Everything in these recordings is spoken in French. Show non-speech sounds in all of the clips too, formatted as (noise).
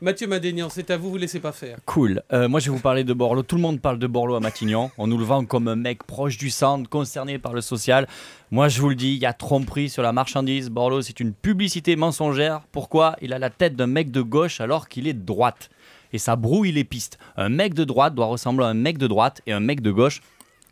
Mathieu Madénian, c'est à vous, vous laissez pas faire. Cool. Euh, moi, je vais vous parler de Borloo. Tout le monde parle de Borloo à Matignon. On nous le vend comme un mec proche du centre, concerné par le social. Moi, je vous le dis, il y a tromperie sur la marchandise. Borloo, c'est une publicité mensongère. Pourquoi Il a la tête d'un mec de gauche alors qu'il est de droite. Et ça brouille les pistes. Un mec de droite doit ressembler à un mec de droite et un mec de gauche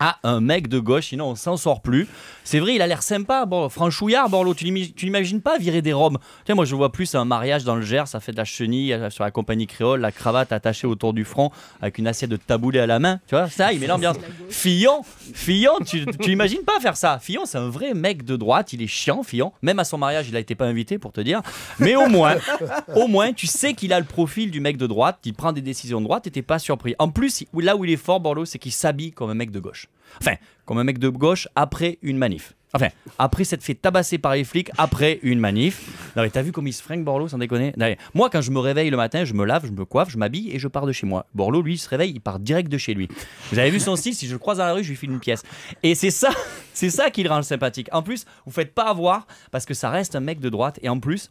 à un mec de gauche, sinon on s'en sort plus. C'est vrai, il a l'air sympa, bon, franchouillard, Borlo, tu n'imagines pas virer des robes Tiens, moi je vois plus un mariage dans le Gers, ça fait de la chenille euh, sur la compagnie créole, la cravate attachée autour du front, avec une assiette de taboulé à la main, tu vois, ça, il met l'ambiance. Fillon, Fillon, tu, tu pas faire ça Fillon, c'est un vrai mec de droite, il est chiant, Fillon, même à son mariage, il a été pas invité pour te dire, mais au moins, au moins, tu sais qu'il a le profil du mec de droite, il prend des décisions de droite et t'es pas surpris. En plus, là où il est fort, Borlo, c'est qu'il s'habille comme un mec de gauche. Enfin, comme un mec de gauche après une manif. Enfin, après s'être fait tabasser par les flics, après une manif. Non mais t'as vu comme il se fringue Borloo, sans déconner Moi, quand je me réveille le matin, je me lave, je me coiffe, je m'habille et je pars de chez moi. Borloo, lui, il se réveille, il part direct de chez lui. Vous avez vu son style, si je le croise dans la rue, je lui file une pièce. Et c'est ça, (laughs) c'est ça qui le rend sympathique. En plus, vous faites pas avoir parce que ça reste un mec de droite et en plus,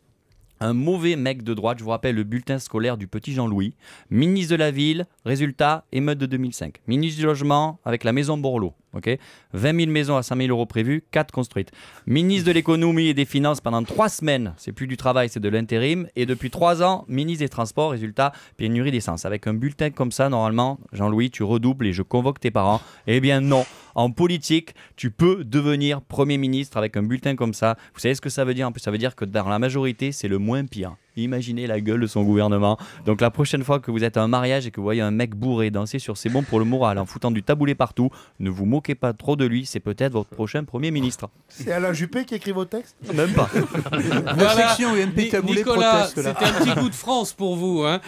un mauvais mec de droite, je vous rappelle le bulletin scolaire du petit Jean-Louis, ministre de la ville, résultat, émeute de 2005, ministre du logement avec la maison Borloo ok 20 000 maisons à 5 000 euros prévues, 4 construites. Ministre de l'économie et des finances pendant 3 semaines, c'est plus du travail, c'est de l'intérim. Et depuis 3 ans, ministre des Transports, résultat, pénurie d'essence. Avec un bulletin comme ça, normalement, Jean-Louis, tu redoubles et je convoque tes parents. Eh bien non, en politique, tu peux devenir Premier ministre avec un bulletin comme ça. Vous savez ce que ça veut dire En plus, ça veut dire que dans la majorité, c'est le moins pire. Imaginez la gueule de son gouvernement. Donc la prochaine fois que vous êtes à un mariage et que vous voyez un mec bourré danser sur ses bon pour le moral en foutant du taboulé partout, ne vous moquez pas trop de lui, c'est peut-être votre prochain Premier ministre. C'est Alain Juppé qui écrit vos textes Même pas. voilà. Nicolas, c'était un petit coup de France pour vous. Hein.